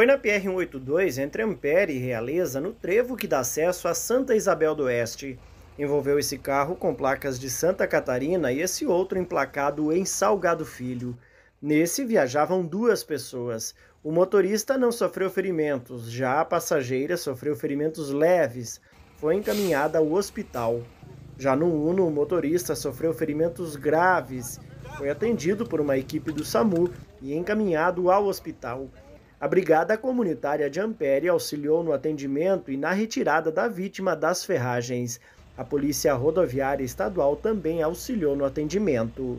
Foi na PR-182, entre Ampere e Realeza, no trevo que dá acesso a Santa Isabel do Oeste. Envolveu esse carro com placas de Santa Catarina e esse outro emplacado em Salgado Filho. Nesse viajavam duas pessoas. O motorista não sofreu ferimentos, já a passageira sofreu ferimentos leves. Foi encaminhada ao hospital. Já no Uno, o motorista sofreu ferimentos graves. Foi atendido por uma equipe do SAMU e encaminhado ao hospital. A Brigada Comunitária de Ampere auxiliou no atendimento e na retirada da vítima das ferragens. A Polícia Rodoviária Estadual também auxiliou no atendimento.